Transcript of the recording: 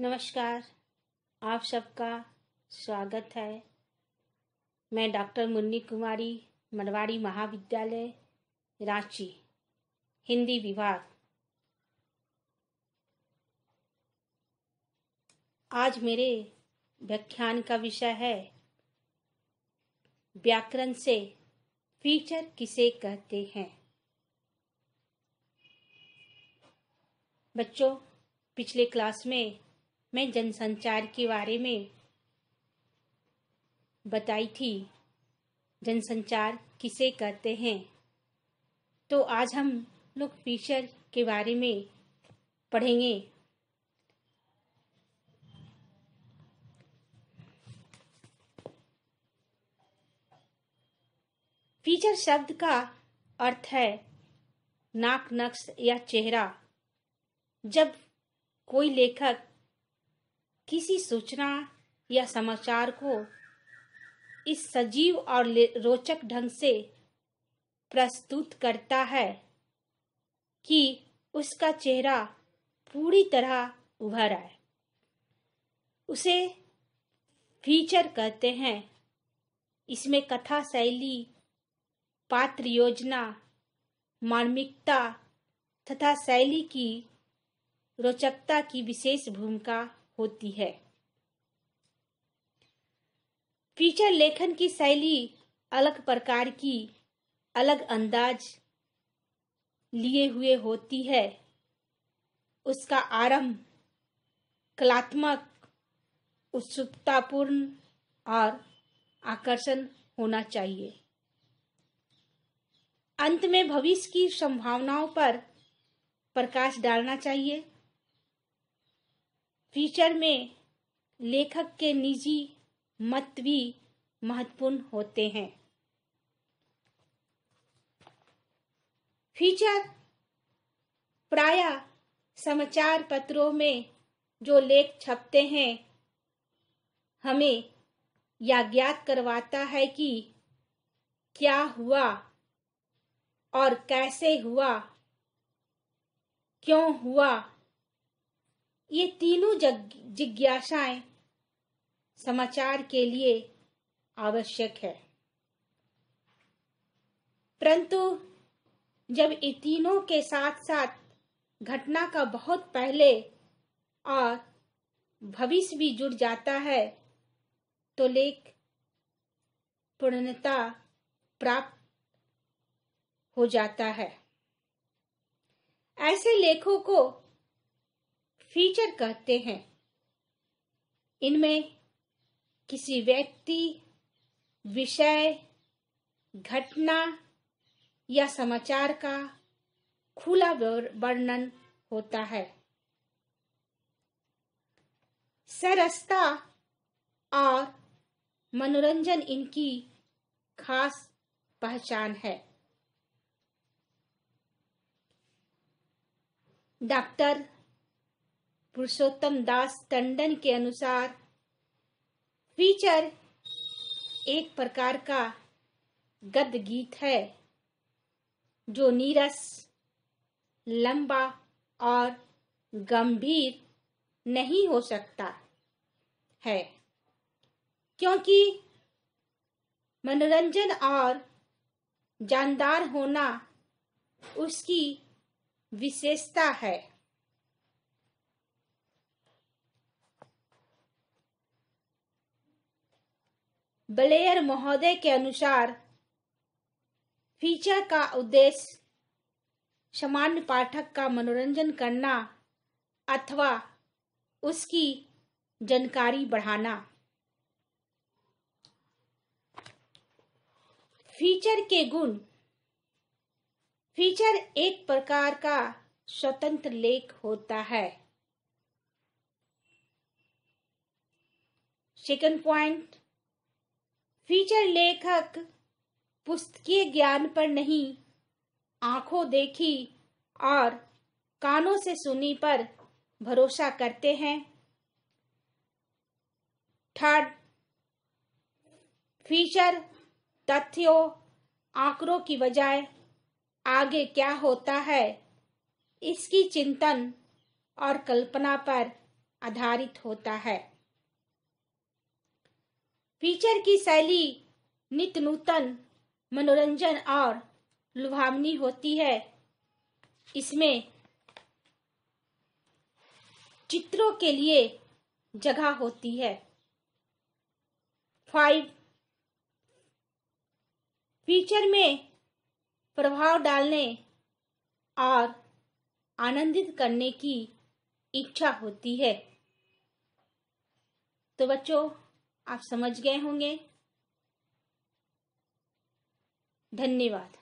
नमस्कार आप सबका स्वागत है मैं डॉक्टर मुन्नी कुमारी मरवाड़ी महाविद्यालय रांची हिंदी विभाग आज मेरे व्याख्यान का विषय है व्याकरण से फीचर किसे कहते हैं बच्चों पिछले क्लास में में जनसंचार के बारे में बताई थी जनसंचार किसे कहते हैं तो आज हम लोग फीचर के बारे में पढ़ेंगे फीचर शब्द का अर्थ है नाक नक्श या चेहरा जब कोई लेखक किसी सूचना या समाचार को इस सजीव और रोचक ढंग से प्रस्तुत करता है कि उसका चेहरा पूरी तरह उभर आए उसे फीचर कहते हैं इसमें कथा शैली पात्र योजना मार्मिकता तथा शैली की रोचकता की विशेष भूमिका होती है फीचर लेखन की शैली अलग प्रकार की अलग अंदाज लिए हुए होती है उसका आरंभ कलात्मक उत्सुकतापूर्ण और आकर्षण होना चाहिए अंत में भविष्य की संभावनाओं पर प्रकाश डालना चाहिए फीचर में लेखक के निजी मत भी महत्वपूर्ण होते हैं फीचर प्राय समाचार पत्रों में जो लेख छपते हैं हमें या ज्ञात करवाता है कि क्या हुआ और कैसे हुआ क्यों हुआ ये तीनों जिज्ञासाएं समाचार के लिए आवश्यक है परंतु जब ये तीनों के साथ साथ घटना का बहुत पहले और भविष्य भी जुड़ जाता है तो लेख पूर्णता प्राप्त हो जाता है ऐसे लेखों को फीचर कहते हैं इनमें किसी व्यक्ति विषय घटना या समाचार का खुला वर्णन होता है सरसता और मनोरंजन इनकी खास पहचान है डॉक्टर पुरुषोत्तम दास टंडन के अनुसार फीचर एक प्रकार का गद गीत है जो नीरस लंबा और गंभीर नहीं हो सकता है क्योंकि मनोरंजन और जानदार होना उसकी विशेषता है ब्लेयर महोदय के अनुसार फीचर का उद्देश्य सामान्य पाठक का मनोरंजन करना अथवा उसकी जानकारी बढ़ाना फीचर के गुण फीचर एक प्रकार का स्वतंत्र लेख होता है सेकंड पॉइंट फीचर लेखक पुस्तकीय ज्ञान पर नहीं आंखों देखी और कानों से सुनी पर भरोसा करते हैं थर्ड फीचर तथ्यों आंकड़ों की बजाय आगे क्या होता है इसकी चिंतन और कल्पना पर आधारित होता है फीचर की शैली नित नूतन मनोरंजन और लुभावनी होती है इसमें चित्रों के लिए जगह होती है फाइव फीचर में प्रभाव डालने और आनंदित करने की इच्छा होती है तो बच्चों आप समझ गए होंगे धन्यवाद